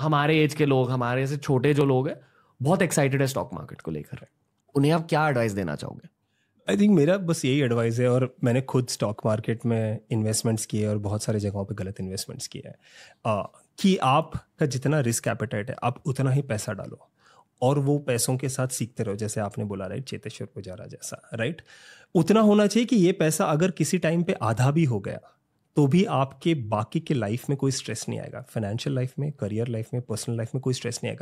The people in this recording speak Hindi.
हमारे एज के लोग हमारे से छोटे जो लोग हैं बहुत एक्साइटेड है स्टॉक मार्केट को लेकर उन्हें आप क्या एडवाइस देना चाहोगे आई थिंक मेरा बस यही एडवाइस है और मैंने खुद स्टॉक मार्केट में इन्वेस्टमेंट्स किए और बहुत सारे जगहों पे गलत इन्वेस्टमेंट्स किए हैं uh, कि आपका जितना रिस्क एपेटाइट है आप उतना ही पैसा डालो और वो पैसों के साथ सीखते रहो जैसे आपने बोला राइट चेतेश्वर पुजारा जैसा राइट उतना होना चाहिए कि ये पैसा अगर किसी टाइम पे आधा भी हो गया तो भी आपके बाकी के लाइफ में कोई स्ट्रेस नहीं आएगा फाइनेंशियल लाइफ में करियर लाइफ में पर्सनल लाइफ में कोई स्ट्रेस नहीं आएगा